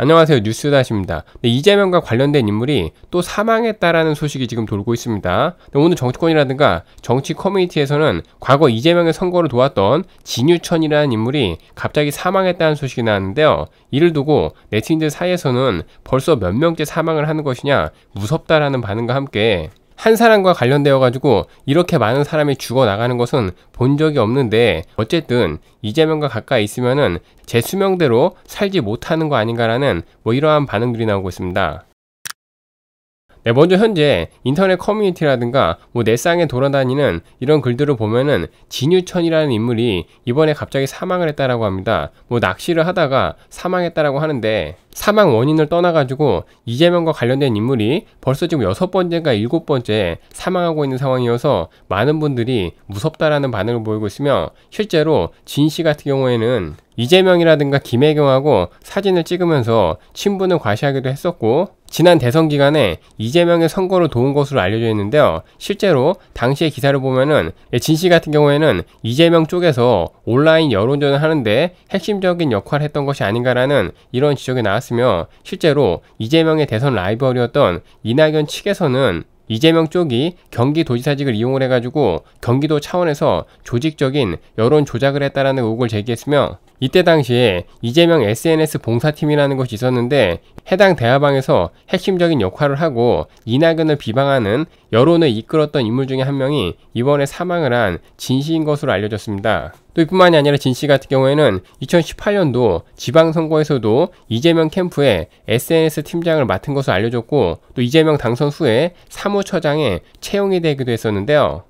안녕하세요. 뉴스다시입니다. 네, 이재명과 관련된 인물이 또 사망했다라는 소식이 지금 돌고 있습니다. 네, 오늘 정치권이라든가 정치 커뮤니티에서는 과거 이재명의 선거를 도왔던 진유천이라는 인물이 갑자기 사망했다는 소식이 나왔는데요. 이를 두고 네티즌들 사이에서는 벌써 몇 명째 사망을 하는 것이냐 무섭다라는 반응과 함께 한 사람과 관련되어 가지고 이렇게 많은 사람이 죽어 나가는 것은 본 적이 없는데 어쨌든 이재명과 가까이 있으면은 제 수명대로 살지 못하는 거 아닌가라는 뭐 이러한 반응들이 나오고 있습니다. 네, 먼저 현재 인터넷 커뮤니티라든가 뭐 넷상에 돌아다니는 이런 글들을 보면은 진유천이라는 인물이 이번에 갑자기 사망을 했다라고 합니다. 뭐 낚시를 하다가 사망했다라고 하는데 사망 원인을 떠나가지고 이재명과 관련된 인물이 벌써 지금 여섯 번째가 일곱 번째 사망하고 있는 상황이어서 많은 분들이 무섭다라는 반응을 보이고 있으며 실제로 진씨 같은 경우에는 이재명이라든가 김혜경하고 사진을 찍으면서 친분을 과시하기도 했었고 지난 대선 기간에 이재명의 선거를 도운 것으로 알려져 있는데요. 실제로 당시의 기사를 보면은 예, 진씨 같은 경우에는 이재명 쪽에서 온라인 여론전을 하는데 핵심적인 역할을 했던 것이 아닌가라는 이런 지적이 나왔으며 실제로 이재명의 대선 라이벌이었던 이낙연 측에서는 이재명 쪽이 경기도지사직을 이용을 해가지고 경기도 차원에서 조직적인 여론 조작을 했다라는 의혹을 제기했으며 이때 당시에 이재명 SNS 봉사팀이라는 것이 있었는데 해당 대화방에서 핵심적인 역할을 하고 이낙연을 비방하는 여론을 이끌었던 인물 중에 한 명이 이번에 사망을 한 진씨인 것으로 알려졌습니다. 또 이뿐만이 아니라 진씨 같은 경우에는 2018년도 지방선거에서도 이재명 캠프에 SNS 팀장을 맡은 것으로 알려졌고 또 이재명 당선 후에 사무처장에 채용이 되기도 했었는데요.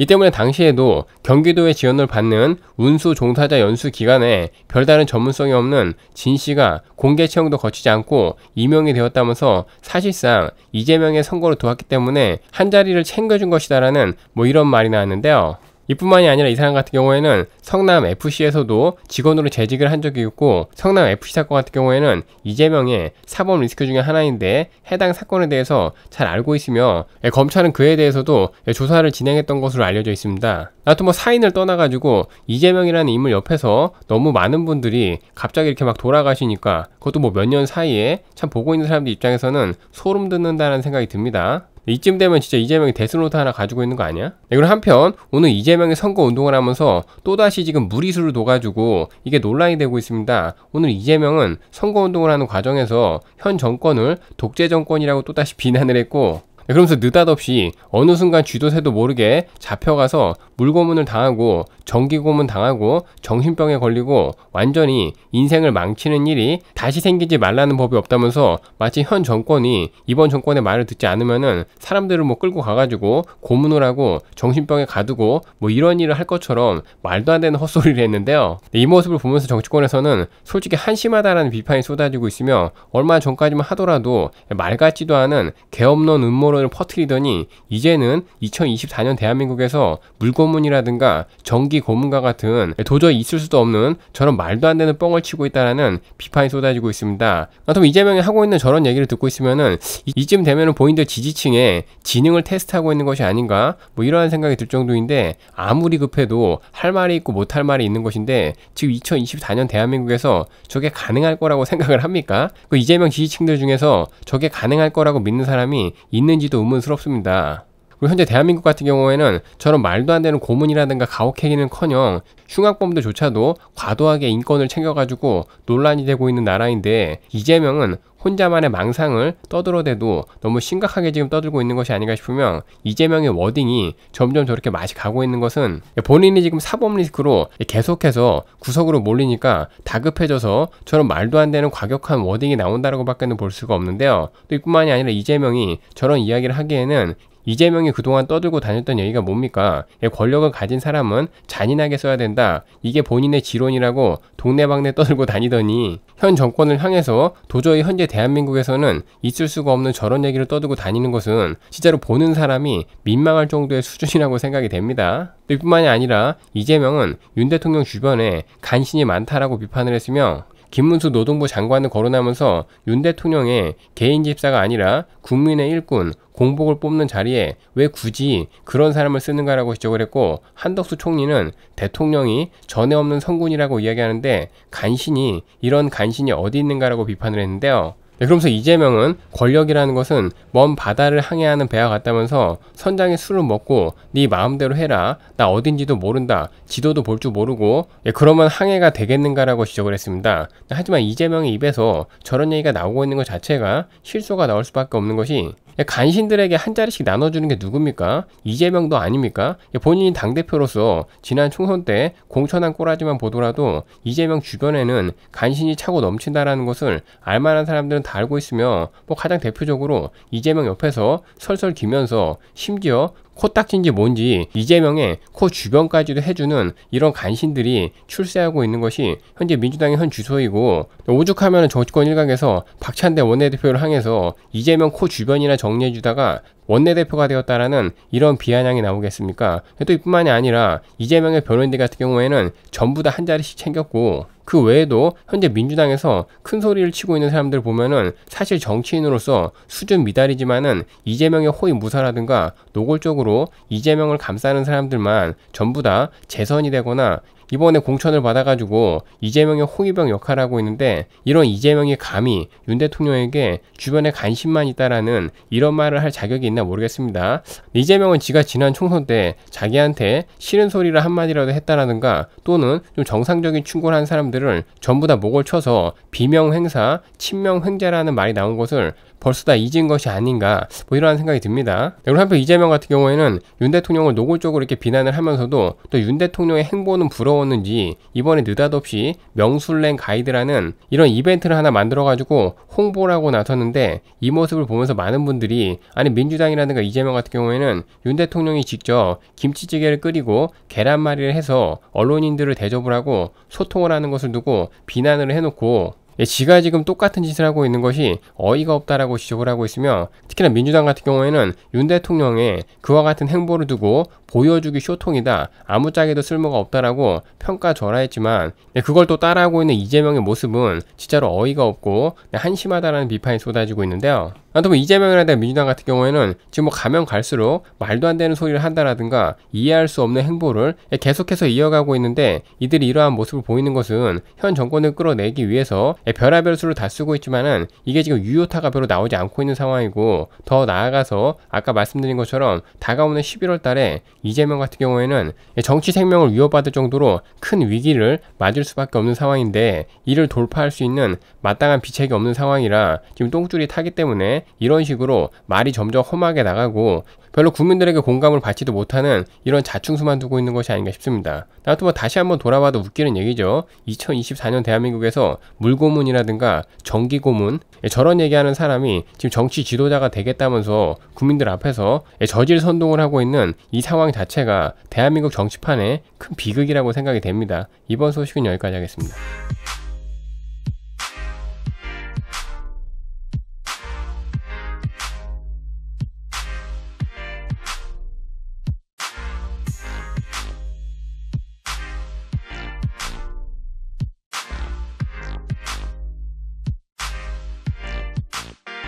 이 때문에 당시에도 경기도의 지원을 받는 운수 종사자 연수 기간에 별다른 전문성이 없는 진 씨가 공개 채용도 거치지 않고 임명이 되었다면서 사실상 이재명의 선거를 도왔기 때문에 한 자리를 챙겨준 것이다라는 뭐 이런 말이 나왔는데요. 이뿐만이 아니라 이 사람 같은 경우에는 성남 FC에서도 직원으로 재직을 한 적이 있고 성남 FC 사건 같은 경우에는 이재명의 사범 리스크 중에 하나인데 해당 사건에 대해서 잘 알고 있으며 예, 검찰은 그에 대해서도 예, 조사를 진행했던 것으로 알려져 있습니다. 나도 뭐 사인을 떠나가지고 이재명이라는 인물 옆에서 너무 많은 분들이 갑자기 이렇게 막 돌아가시니까 그것도 뭐 몇 년 사이에 참 보고 있는 사람들 입장에서는 소름 돋는다는 생각이 듭니다. 이쯤 되면 진짜 이재명이 데스노트 하나 가지고 있는 거 아니야? 네, 그리고 한편 오늘 이재명이 선거 운동을 하면서 또다시 지금 무리수를 둬가지고 이게 논란이 되고 있습니다. 오늘 이재명은 선거 운동을 하는 과정에서 현 정권을 독재 정권이라고 또다시 비난을 했고 네, 그러면서 느닷없이 어느 순간 쥐도 새도 모르게 잡혀가서 물고문을 당하고 정기고문 당하고 정신병에 걸리고 완전히 인생을 망치는 일이 다시 생기지 말라는 법이 없다면서 마치 현 정권이 이번 정권의 말을 듣지 않으면은 사람들을 뭐 끌고 가가지고 고문을 하고 정신병에 가두고 뭐 이런 일을 할 것처럼 말도 안 되는 헛소리를 했는데요. 이 모습을 보면서 정치권에서는 솔직히 한심하다라는 비판이 쏟아지고 있으며 얼마 전까지만 하더라도 말 같지도 않은 개업론 음모론을 퍼뜨리더니 이제는 2024년 대한민국에서 물고문 고문이라든가 전기 고문과 같은 도저히 있을 수도 없는 저런 말도 안 되는 뻥을 치고 있다라는 비판이 쏟아지고 있습니다. 그럼 이재명이 하고 있는 저런 얘기를 듣고 있으면은 이쯤 되면은 본인들 지지층에 지능을 테스트하고 있는 것이 아닌가 뭐 이러한 생각이 들 정도인데 아무리 급해도 할 말이 있고 못할 말이 있는 것인데 지금 2024년 대한민국에서 저게 가능할 거라고 생각을 합니까? 그 이재명 지지층들 중에서 저게 가능할 거라고 믿는 사람이 있는지도 의문스럽습니다. 그리고 현재 대한민국 같은 경우에는 저런 말도 안 되는 고문이라든가 가혹행위는커녕 흉악범들조차도 과도하게 인권을 챙겨가지고 논란이 되고 있는 나라인데 이재명은 혼자만의 망상을 떠들어대도 너무 심각하게 지금 떠들고 있는 것이 아닌가 싶으면 이재명의 워딩이 점점 저렇게 맛이 가고 있는 것은 본인이 지금 사법 리스크로 계속해서 구석으로 몰리니까 다급해져서 저런 말도 안 되는 과격한 워딩이 나온다라고 밖에는 볼 수가 없는데요. 또 이뿐만이 아니라 이재명이 저런 이야기를 하기에는 이재명이 그동안 떠들고 다녔던 얘기가 뭡니까? 예, 권력을 가진 사람은 잔인하게 써야 된다. 이게 본인의 지론이라고 동네방네 떠들고 다니더니 현 정권을 향해서 도저히 현재 대한민국에서는 있을 수가 없는 저런 얘기를 떠들고 다니는 것은 진짜로 보는 사람이 민망할 정도의 수준이라고 생각이 됩니다. 뿐만이 아니라 이재명은 윤 대통령 주변에 간신이 많다라고 비판을 했으며 김문수 노동부 장관을 거론하면서 윤 대통령의 개인 집사가 아니라 국민의 일꾼, 공복을 뽑는 자리에 왜 굳이 그런 사람을 쓰는가라고 지적을 했고 한덕수 총리는 대통령이 전에 없는 성군이라고 이야기하는데 간신히 이런 간신이 어디 있는가라고 비판을 했는데요. 네, 그러면서 이재명은 권력이라는 것은 먼 바다를 항해하는 배와 같다면서 선장의 술을 먹고 네 마음대로 해라. 나 어딘지도 모른다. 지도도 볼 줄 모르고 예, 그러면 항해가 되겠는가라고 지적을 했습니다. 네, 하지만 이재명의 입에서 저런 얘기가 나오고 있는 것 자체가 실소가 나올 수밖에 없는 것이 예, 간신들에게 한 자리씩 나눠주는 게 누굽니까? 이재명도 아닙니까? 예, 본인이 당대표로서 지난 총선 때 공천한 꼬라지만 보더라도 이재명 주변에는 간신이 차고 넘친다라는 것을 알만한 사람들은 다 알고 있으며 뭐 가장 대표적으로 이재명 옆에서 설설 기면서 심지어 코딱지인지 뭔지 이재명의 코 주변까지도 해주는 이런 간신들이 출세하고 있는 것이 현재 민주당의 현 주소이고 오죽하면 정치권 일각에서 박찬대 원내대표를 향해서 이재명 코 주변이나 정리해주다가 원내대표가 되었다라는 이런 비아냥이 나오겠습니까? 또 이뿐만이 아니라 이재명의 변호인들 같은 경우에는 전부 다 한 자리씩 챙겼고 그 외에도 현재 민주당에서 큰 소리를 치고 있는 사람들 보면은 사실 정치인으로서 수준 미달이지만은 이재명의 호위 무사라든가 노골적으로 이재명을 감싸는 사람들만 전부 다 재선이 되거나 이번에 공천을 받아가지고 이재명의 호위병 역할을 하고 있는데 이런 이재명이 감히 윤 대통령에게 주변에 관심만 있다라는 이런 말을 할 자격이 있나 모르겠습니다. 이재명은 지가 지난 총선 때 자기한테 싫은 소리를 한마디라도 했다라든가 또는 좀 정상적인 충고를 한 사람들을 전부 다 목을 쳐서 비명 행사, 친명 횡재라는 말이 나온 것을 벌써 다 잊은 것이 아닌가 뭐이런 생각이 듭니다. 네, 그리고 한편 이재명 같은 경우에는 윤 대통령을 노골적으로 이렇게 비난을 하면서도 또 윤 대통령의 행보는 부러웠는지 이번에 느닷없이 명술랭 가이드라는 이런 이벤트를 하나 만들어가지고 홍보라고 나섰는데 이 모습을 보면서 많은 분들이 아니 민주당이라든가 이재명 같은 경우에는 윤 대통령이 직접 김치찌개를 끓이고 계란말이를 해서 언론인들을 대접을 하고 소통을 하는 것을 두고 비난을 해놓고 예, 지가 지금 똑같은 짓을 하고 있는 것이 어이가 없다라고 지적을 하고 있으며 특히나 민주당 같은 경우에는 윤 대통령의 그와 같은 행보를 두고 보여주기 쇼통이다. 아무짝에도 쓸모가 없다라고 평가절하했지만 네, 그걸 또 따라하고 있는 이재명의 모습은 진짜로 어이가 없고 네, 한심하다라는 비판이 쏟아지고 있는데요. 아무튼 뭐 이재명이라든 민주당 같은 경우에는 지금 뭐 가면 갈수록 말도 안 되는 소리를 한다라든가 이해할 수 없는 행보를 네, 계속해서 이어가고 있는데 이들이 이러한 모습을 보이는 것은 현 정권을 끌어내기 위해서 별의별 수를 다 쓰고 있지만은 이게 지금 유효타가 별로 나오지 않고 있는 상황이고 더 나아가서 아까 말씀드린 것처럼 다가오는 11월 달에 이재명 같은 경우에는 정치 생명을 위협받을 정도로 큰 위기를 맞을 수밖에 없는 상황인데 이를 돌파할 수 있는 마땅한 비책이 없는 상황이라 지금 똥줄이 타기 때문에 이런 식으로 말이 점점 험하게 나가고 별로 국민들에게 공감을 받지도 못하는 이런 자충수만 두고 있는 것이 아닌가 싶습니다. 나도 뭐 다시 한번 돌아봐도 웃기는 얘기죠. 2024년 대한민국에서 물고문이라든가 전기고문 예, 저런 얘기하는 사람이 지금 정치 지도자가 되겠다면서 국민들 앞에서 예, 저질 선동을 하고 있는 이 상황 자체가 대한민국 정치판의큰 비극이라고 생각이 됩니다. 이번 소식은 여기까지 하겠습니다.